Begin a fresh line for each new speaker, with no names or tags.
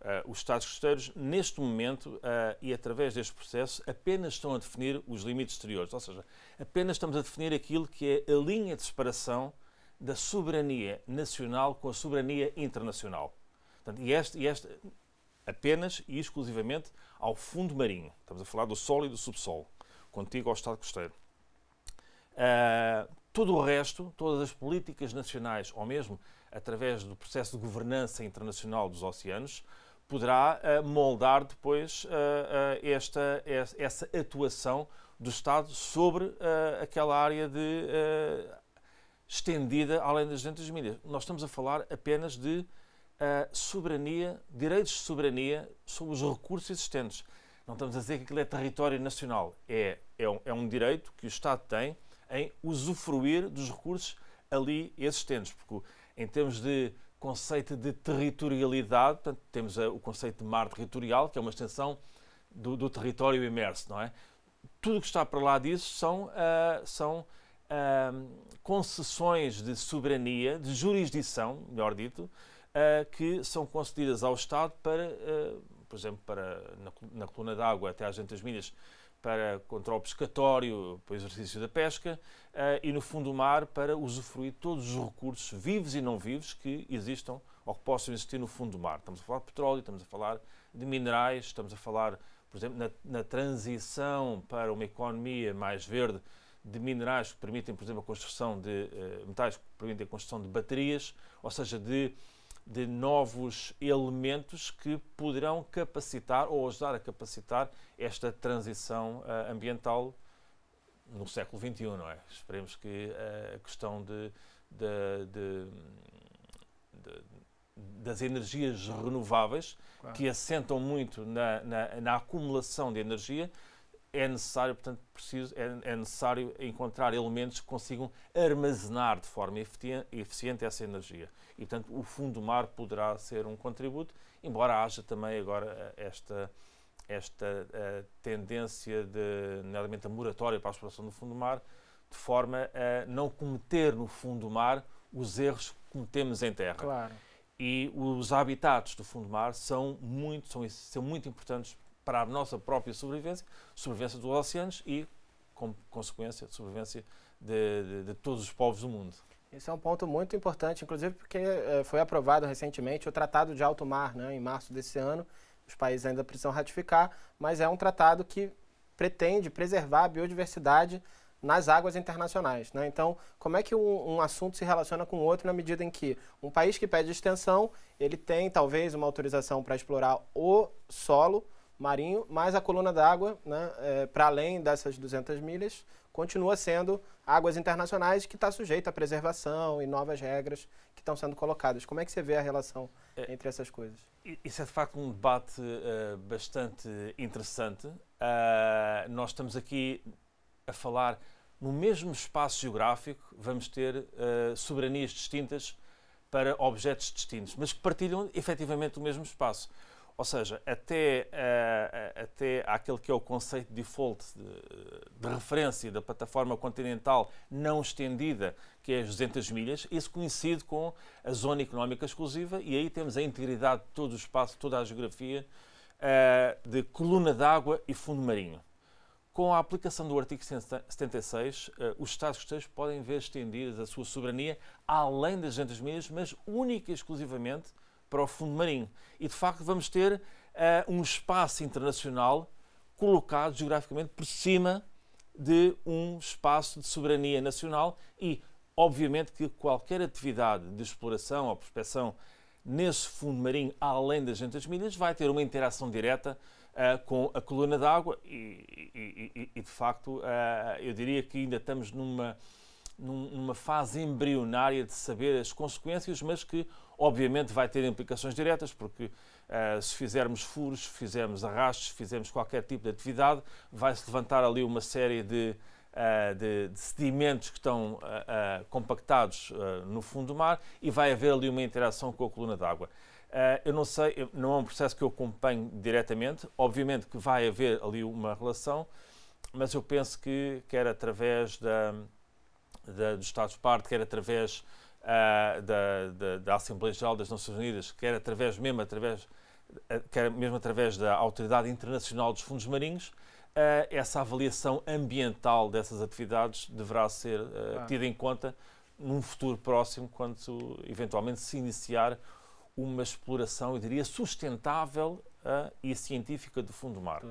Uh, os Estados costeiros, neste momento, uh, e através deste processo, apenas estão a definir os limites exteriores, ou seja, apenas estamos a definir aquilo que é a linha de separação da soberania nacional com a soberania internacional. Portanto, e este, e este apenas e exclusivamente ao fundo marinho. Estamos a falar do solo e do subsolo, contigo ao Estado costeiro. Uh, todo o resto, todas as políticas nacionais, ou mesmo através do processo de governança internacional dos oceanos, poderá eh, moldar depois eh, eh, esta, essa atuação do Estado sobre aquela área de, estendida além das 200 milhas. Nós estamos a falar apenas de soberania, direitos de soberania sobre os recursos existentes. Não estamos a dizer que aquilo é território nacional. É, é, um, é um direito que o Estado tem em usufruir dos recursos ali existentes. Porque, em termos de conceito de territorialidade, portanto, temos eh, o conceito de mar territorial, que é uma extensão do, do território imerso, não é? Tudo o que está para lá disso são, uh, são uh, concessões de soberania, de jurisdição, melhor dito, uh, que são concedidas ao Estado para, por exemplo, para, na, na coluna d'água até às Ventas Milhas, para, controle pescatório, para o exercício da pesca, eh, e no fundo do mar para usufruir todos os recursos vivos e não vivos que existam ou que possam existir no fundo do mar. Estamos a falar de petróleo, estamos a falar de minerais, estamos a falar, por exemplo, na, na transição para uma economia mais verde de minerais que permitem, por exemplo, a construção de eh, metais que permitem a construção de baterias, ou seja, de de novos elementos que poderão capacitar ou ajudar a capacitar esta transição uh, ambiental no século XXI, não é? Esperemos que uh, a questão de, de, de, das energias renováveis, claro. que assentam muito na, na, na acumulação de energia, é necessário, portanto, preciso, é, é, necessário encontrar elementos que consigam armazenar de forma eficiente essa energia. E, portanto, o fundo mar poderá ser um contributo, embora haja também agora eh, esta, esta eh, tendência, de, nomeadamente a moratória para a exploração do fundo mar, de forma a não cometer no fundo mar os erros que cometemos em terra. Claro. E os habitats do fundo mar são muito, são, são muito importantes para a nossa própria sobrevivência, sobrevivência dos oceanos e, como consequência, sobrevivência de, de, de todos os povos do mundo.
Esse é um ponto muito importante, inclusive porque eh, foi aprovado recentemente o Tratado de Alto Mar, né, em março desse ano. Os países ainda precisam ratificar, mas é um tratado que pretende preservar a biodiversidade nas águas internacionais. Né? Então, como é que um, um, assunto se relaciona com o outro na medida em que um país que pede extensão, ele tem talvez uma autorização para explorar o solo, marinho, mas a coluna d'água, né, é, para além dessas 200 milhas, continua sendo águas internacionais que está sujeita à preservação e novas regras que estão sendo colocadas. Como é que você vê a relação é, entre essas coisas?
Isso é de facto um debate uh, bastante interessante. Uh, nós estamos aqui a falar no mesmo espaço geográfico, vamos ter uh, soberanias distintas para objetos distintos, mas que partilham efetivamente o mesmo espaço. Ou seja, até, uh, até aquele que é o conceito default de, de, referência da plataforma continental não estendida, que é as 200 milhas, isso coincide com a zona económica exclusiva e aí temos a integridade de todo o espaço, toda a geografia uh, de coluna d'água e fundo marinho. Com a aplicação do artigo 76, os estados costeiros podem ver estendidas a sua soberania além das 200 milhas, mas única e exclusivamente para o fundo marinho. E de facto vamos ter uh, um espaço internacional colocado geograficamente por cima de um espaço de soberania nacional e, obviamente, que qualquer atividade de exploração ou prospecção nesse fundo marinho, além das 200 milhas, vai ter uma interação direta uh, com a coluna d'água e, e, e, e, de facto, uh, eu diria que ainda estamos numa numa fase embrionária de saber as consequências, mas que obviamente vai ter implicações diretas, porque uh, se fizermos furos, se fizermos arrastos, se fizermos qualquer tipo de atividade, vai-se levantar ali uma série de, uh, de, de sedimentos que estão uh, compactados no fundo do mar e vai haver ali uma interação com a coluna d'água. eu não sei, não é um processo que eu acompanho diretamente, obviamente que vai haver ali uma relação, mas eu penso que quer através da da, dos Estados-parte, quer através uh, da, da, da, Assembleia Geral das Nações Unidas, quer através mesmo através ah, quer mesmo através da Autoridade Internacional dos Fundos Marinhos, uh, essa avaliação ambiental dessas atividades deverá ser uh, ah. tida em conta num futuro próximo, quando eventualmente se iniciar uma exploração, eu diria, sustentável uh, e científica do fundo do mar.